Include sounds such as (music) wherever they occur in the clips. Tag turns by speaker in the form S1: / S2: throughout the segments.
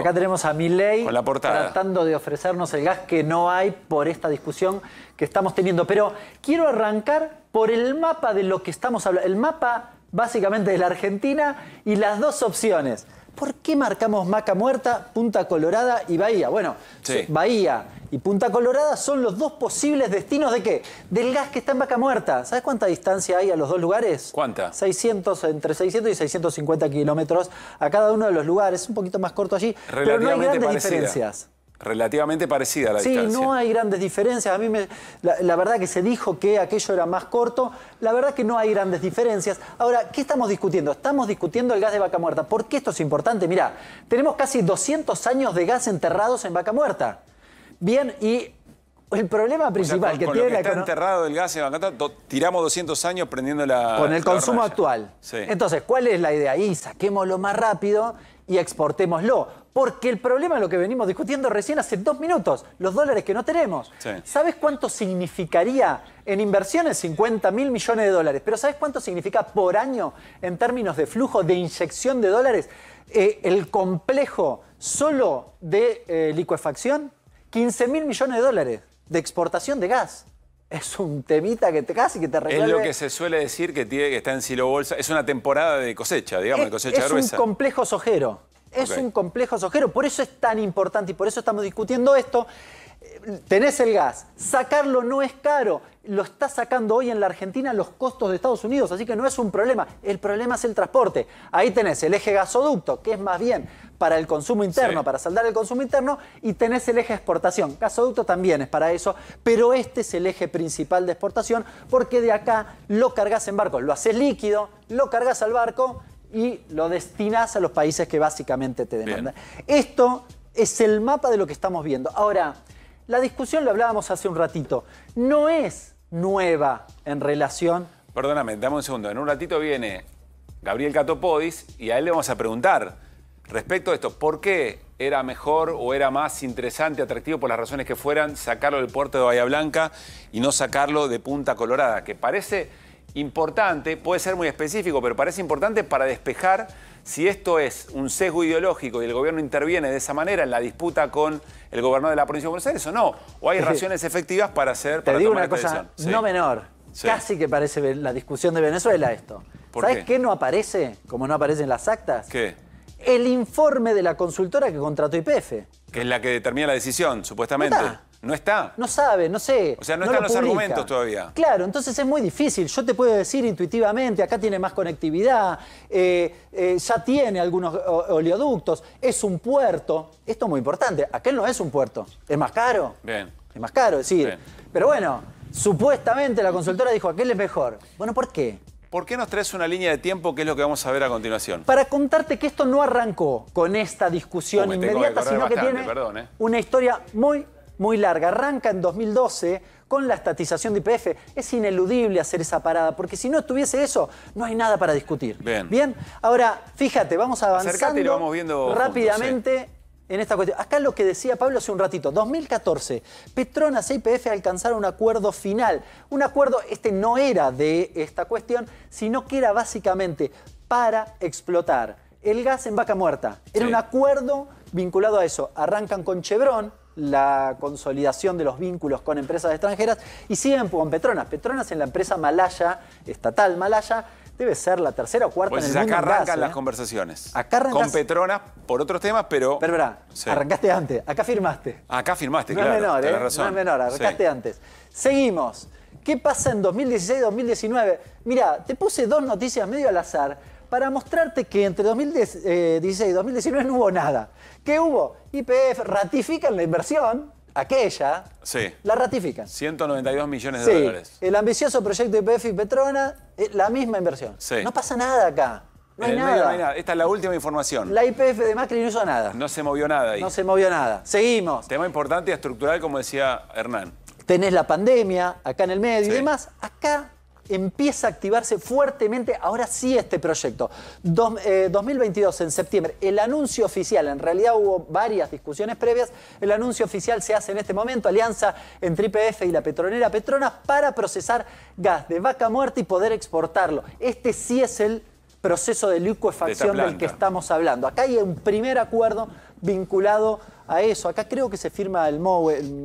S1: Acá tenemos a Milei tratando de ofrecernos el gas que no hay por esta discusión que estamos teniendo. Pero quiero arrancar por el mapa de lo que estamos hablando. El mapa básicamente de la Argentina y las dos opciones. ¿Por qué marcamos Maca Muerta, Punta Colorada y Bahía? Bueno, eh, Bahía y Punta Colorada son los dos posibles destinos de qué? Del gas que está en Maca Muerta. ¿Sabes cuánta distancia hay a los dos lugares? ¿Cuánta? 600, entre 600 y 650 kilómetros a cada uno de los lugares. Un poquito más corto allí,
S2: pero no hay grandes diferencias. Relativamente parecida a la sí, distancia. Sí,
S1: no hay grandes diferencias. A mí me, la, verdad que se dijo que aquello era más corto. La verdad que no hay grandes diferencias. Ahora, ¿qué estamos discutiendo? Estamos discutiendo el gas de vaca muerta. ¿Por qué esto es importante? Mirá, tenemos casi 200 años de gas enterrados en vaca muerta. Bien, y el problema principal que tiene lo que
S2: enterrado el gas en Vaca Muerta... tiramos 200 años prendiendo la... Con el consumo actual. Entonces,
S1: ¿cuál es la idea? Y lo más rápido y exportémoslo. Porque el problema es lo que venimos discutiendo recién hace dos minutos, los dólares que no tenemos. ¿Sabes cuánto significaría en inversiones 50 mil millones de dólares? Pero ¿sabes cuánto significa por año en términos de flujo de inyección de dólares eh, el complejo solo de eh, licuefacción? 15 mil millones de dólares de exportación de gas es un temita que te casi que te regala... Es lo que
S2: se suele decir que tiene que está en silo bolsa. Es una temporada de cosecha, digamos, de cosecha gruesa. Es un
S1: complejo sojero. Es un complejo sojero. Por eso es tan importante y por eso estamos discutiendo esto. Tenés el gas, sacarlo no es caro, lo está sacando hoy en la Argentina los costos de Estados Unidos, así que no es un problema, el problema es el transporte. Ahí tenés el eje gasoducto, que es más bien para el consumo interno, para saldar el consumo interno, y tenés el eje de exportación. Gasoducto también es para eso, pero este es el eje principal de exportación porque de acá lo cargas en barco, lo haces líquido, lo cargas al barco y lo destinas a los países que básicamente te demandan. Esto es el mapa de lo que estamos viendo. Ahora, la discusión lo hablábamos hace un ratito, no es nueva en relación...
S2: Perdóname, dame un segundo. En un ratito viene Gabriel Catopodis y a él le vamos a preguntar Respecto a esto, ¿por qué era mejor o era más interesante, atractivo, por las razones que fueran, sacarlo del puerto de Bahía Blanca y no sacarlo de Punta Colorada? Que parece importante, puede ser muy específico, pero parece importante para despejar si esto es un sesgo ideológico y el gobierno interviene de esa manera en la disputa con el gobernador de la provincia de Buenos Aires o no, o hay razones efectivas para hacer... Te digo una cosa no
S1: menor, casi que parece la discusión de Venezuela esto. ¿Sabes qué? no aparece, como no aparecen las actas? ¿Qué? el informe de la consultora que contrató IPF.
S2: Que es la que determina la decisión, supuestamente.
S1: No está. No, sabe, no sé. O sea, no, están los argumentos todavía. Claro, entonces es muy difícil. Yo te puedo decir intuitivamente, acá tiene más conectividad, eh, eh, ya tiene algunos oleoductos, es un puerto. Esto es muy importante. Aquel no es un puerto. Es más caro. Bien. Es más caro, es decir. Pero bueno, supuestamente la consultora dijo, aquel es mejor. Bueno, ¿por qué?
S2: ¿Por qué nos traes una línea de tiempo que es lo que vamos a ver a continuación?
S1: Para contarte que esto no arrancó con esta discusión oh, inmediata, sino que tiene eh. una historia muy, muy larga. Arranca en 2012 con la estatización de IPF. Es ineludible hacer esa parada, porque si no estuviese eso, no hay nada para discutir. Bien. Bien. Ahora, fíjate, vamos avanzando y rápidamente en esta cuestión. Acá lo que decía Pablo hace un ratito, 2014, Petronas e IPF alcanzaron un acuerdo final. Un acuerdo, este no era de esta cuestión, sino que era básicamente para explotar el gas en vaca muerta. Era un acuerdo vinculado a eso. Arrancan con Chevron, la consolidación de los vínculos con empresas extranjeras y siguen con Petronas. Petronas en la empresa malaya, estatal malaya, debe ser la tercera o cuarta en el mundo acá arrancan las ¿eh?
S2: conversaciones. Acá arrancas... Con Petronas por otros temas, pero... Pero verá, arrancaste
S1: antes, acá firmaste.
S2: Acá firmaste, no claro. Es menor, ¿eh? No es menor, arrancaste
S1: antes. Seguimos. ¿Qué pasa en 2016-2019? Mira, te puse dos noticias medio al azar para mostrarte que entre 2016 y 2019 no hubo nada. ¿Qué hubo? IPF ratifica la inversión, aquella, la ratifican.
S2: 192 millones de dólares.
S1: El ambicioso proyecto de IPF y Petrona, eh, la misma inversión.
S2: No pasa nada acá. No hay, nada. no hay nada. Esta es la última información. La IPF de Macri no hizo nada. No se movió nada ahí. No se movió nada. Seguimos. Tema importante y estructural, como decía Hernán.
S1: Tenés la pandemia acá en el medio y demás. Acá empieza a activarse fuertemente ahora sí este proyecto. 2022, eh, en septiembre, el anuncio oficial, en realidad hubo varias discusiones previas, el anuncio oficial se hace en este momento, alianza entre IPF y la petronera Petronas para procesar gas de vaca muerta y poder exportarlo. Este sí es el proceso de licuefacción del que estamos hablando. Acá hay un primer acuerdo vinculado a eso. Acá creo que se firma el,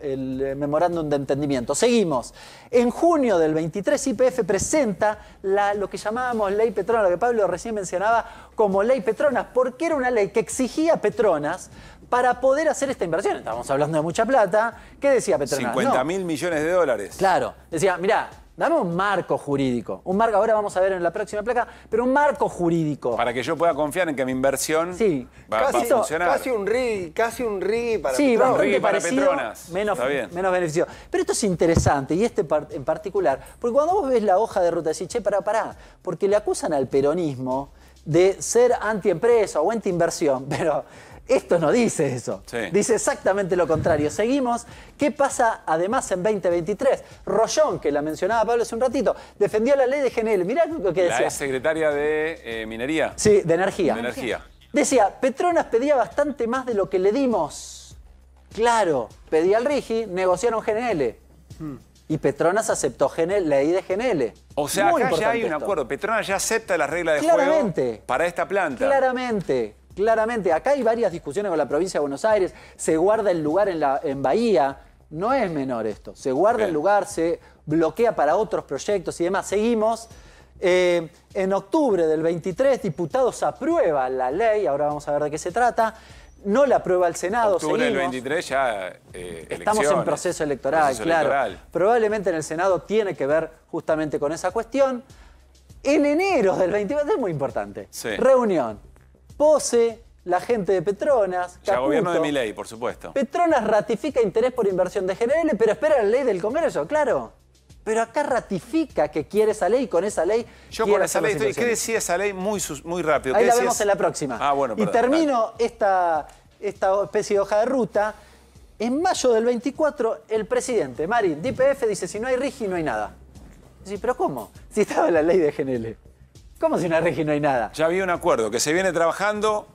S1: eh, memorándum de entendimiento. Seguimos. En junio del 23, IPF presenta lo que llamábamos ley Petronas, lo que Pablo recién mencionaba como ley Petronas, porque era una ley que exigía Petronas para poder hacer esta inversión. Estábamos hablando de mucha plata. ¿Qué decía Petronas? 50
S2: mil millones de
S1: dólares. Claro. Decía, mirá, Dame un marco jurídico. Un marco, ahora vamos a ver en la próxima placa, pero un marco jurídico.
S2: Para que yo pueda confiar en que mi inversión sí. va, casi, a funcionar. Casi un
S1: RIGI, casi un para Petronas. para menos, menos beneficio. Pero esto es interesante, y este en particular, porque cuando vos ves la hoja de ruta, decís, che, pará, pará, porque le acusan al peronismo de ser antiempresa o anti-inversión, (laughs) pero esto no dice eso. Dice exactamente lo contrario. Seguimos. ¿Qué pasa además en 2023? Rollón, que la mencionaba Pablo hace un ratito, defendió la ley de GNL. Mirá lo que decía. La
S2: secretaria de eh, Minería. Sí, de Energía. De Energía.
S1: Decía, Petronas pedía bastante más de lo que le dimos. Claro, pedía al Rigi, negociaron GNL. Hmm. Y Petronas aceptó la ley de GNL.
S2: O sea, que ya hay un acuerdo. Petronas ya acepta las reglas de juego para esta planta.
S1: Claramente. Claramente, acá hay varias discusiones con la provincia de Buenos Aires, se guarda el lugar en, Bahía, no es menor esto, se guarda el lugar, se bloquea para otros proyectos y demás. Seguimos. Eh, en octubre del 23, diputados aprueban la ley, ahora vamos a ver de qué se trata. No la aprueba el Senado. Octubre del
S2: 23 ya. Eh, Estamos en proceso electoral, claro.
S1: Probablemente en el Senado tiene que ver justamente con esa cuestión. En enero del 23, es muy importante. Reunión. Pose, la gente de Petronas. Ya, gobierno de mi
S2: ley, por supuesto.
S1: Petronas ratifica interés por inversión de GNL, pero espera la ley del Congreso, claro. Pero acá ratifica que quiere esa ley y con esa ley. Yo con esa ley ¿Qué decía
S2: esa ley? Muy, muy rápido. Ahí la vemos en la próxima. Ah, bueno, Y termino
S1: esta, esta especie de hoja de ruta. En mayo del 24, el presidente, Marín, DPF, dice: si no hay RIGI, no hay nada. Sí, ¿pero cómo? Si estaba la ley de GNL. ¿Cómo si
S2: una regi no hay nada? Ya había un acuerdo, que se viene trabajando.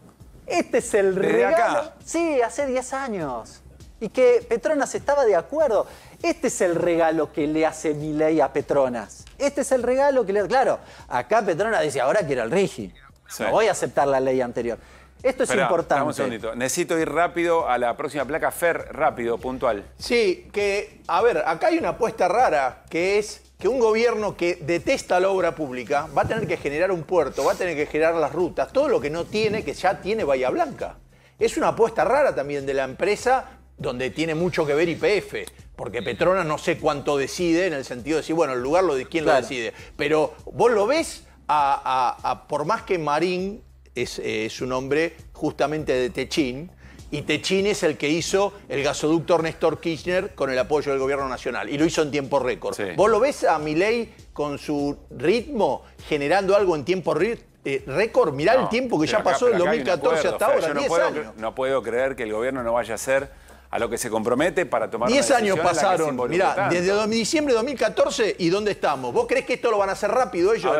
S1: Este es el regalo. Sí, hace 10 años. Y que Petronas estaba de acuerdo. Este es el regalo que le hace mi ley a Petronas. Este es el regalo que le Claro, acá Petronas dice, ahora quiero el Regi. No voy a aceptar la ley anterior. Esto es importante. Un segundito.
S2: Necesito ir rápido a la próxima placa FER, rápido, puntual.
S1: Sí, que, a ver, acá hay una apuesta rara, que es que un gobierno que detesta la obra pública va a tener que generar un puerto, va a tener que generar las rutas, todo lo que no tiene, que ya tiene Bahía Blanca. Es una apuesta rara también de la empresa donde tiene mucho que ver IPF, porque Petronas no sé cuánto decide en el sentido de decir, bueno, el lugar lo de quién lo decide. Pero vos lo ves a, por más que Marín es, su eh, es un hombre justamente de Techín, y Techin es el que hizo el gasoducto Néstor Kirchner con el apoyo del gobierno nacional y lo hizo en
S2: tiempo récord. ¿Vos
S1: lo ves a Milei con su ritmo generando algo en tiempo eh, récord? Mirá el tiempo que ya pasó del 2014 hasta ahora, 10 no puedo, años.
S2: No puedo creer que el gobierno no vaya a hacer a lo que se compromete para tomar 10 años pasaron, mirá, desde
S1: diciembre de 2014 y dónde estamos. ¿Vos crees que esto lo van a hacer rápido ellos?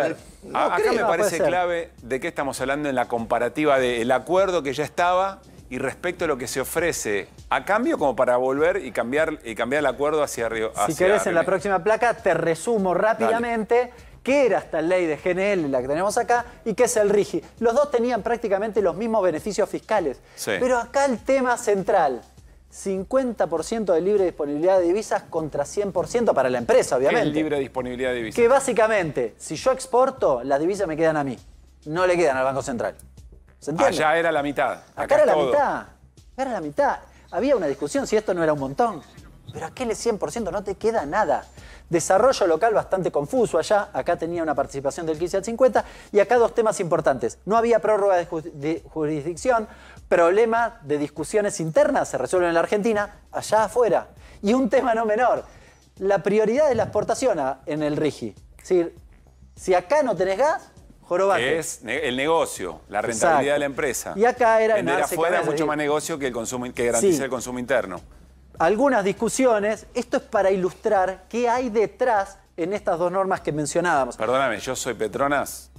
S1: A acá me parece clave
S2: de qué estamos hablando en la comparativa del acuerdo que ya estaba y respecto a lo que se ofrece a cambio como para volver y cambiar, y cambiar el acuerdo hacia arriba. Si querés, en la
S1: próxima placa te resumo rápidamente. qué era esta ley de GNL, la que tenemos acá, y qué es el RIGI. Los dos tenían prácticamente los mismos beneficios fiscales. Pero acá el tema central, 50% de libre disponibilidad de divisas contra 100% para la empresa, obviamente. El libre
S2: disponibilidad de divisas. Que
S1: básicamente, si yo exporto, las divisas me quedan a mí, no le quedan al Banco Central. Allá
S2: era la mitad. Acá, era la mitad.
S1: Acá era la mitad. Había una discusión si esto no era un montón. Pero aquel 100% no te queda nada. Desarrollo local bastante confuso allá. Acá tenía una participación del 15 al 50. Y acá dos temas importantes. No había prórroga de, jurisdicción. Problema de discusiones internas se resuelven en la Argentina, allá afuera. Y un tema no menor. La prioridad de la exportación en el RIGI. Es decir, si acá no tenés gas,
S2: que Es el negocio, la rentabilidad de la empresa. Y acá era Vender afuera es mucho más negocio que el consumo que garantiza el consumo interno.
S1: Algunas discusiones, esto es para ilustrar qué hay detrás en estas dos normas que mencionábamos.
S2: Perdóname, yo soy Petronas.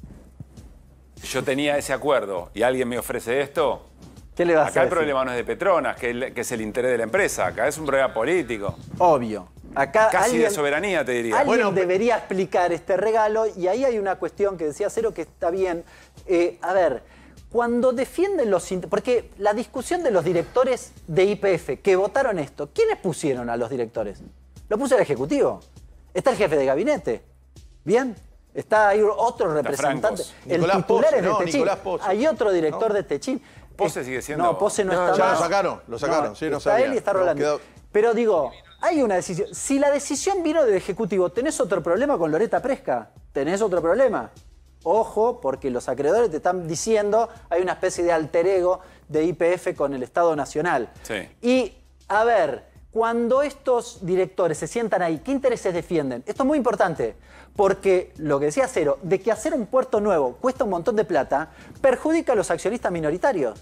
S2: Yo tenía ese acuerdo y alguien me ofrece esto. ¿Qué le hacer? Acá el problema no es de Petronas, que, es el interés de la empresa. Acá es un problema político. Obvio. Casi de soberanía, te diría. bueno,
S1: debería explicar este regalo y ahí hay una cuestión que decía Cero que está bien. Eh, a ver, cuando defienden los... Porque la discusión de los directores de IPF que votaron esto, ¿quiénes pusieron a los directores? Lo puso el Ejecutivo. Está el jefe de gabinete. ¿Bien? Está ahí otro representante. Nicolás titular hay otro director de de
S2: Techín. Pose sigue siendo. No, Pose no, está. Ya lo sacaron, lo sacaron, sí, él y está Rolando.
S1: Pero digo, hay una decisión. Si la decisión vino del Ejecutivo, ¿tenés otro problema con Loreta Presca? ¿Tenés otro problema? Ojo, porque los acreedores te están diciendo, hay una especie de alter ego de IPF con el Estado Nacional. Y, a ver, cuando estos directores se sientan ahí, ¿qué intereses defienden? Esto es muy importante, porque lo que decía Cero, de que hacer un puerto nuevo cuesta un montón de plata, perjudica a los accionistas minoritarios.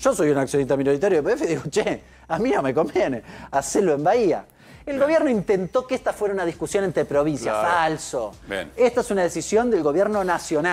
S1: Yo soy un accionista minoritario de PF y digo, che, a mí no me conviene, hacerlo en Bahía. El gobierno intentó que esta fuera una discusión entre provincias. Falso. Esta es una decisión del gobierno nacional.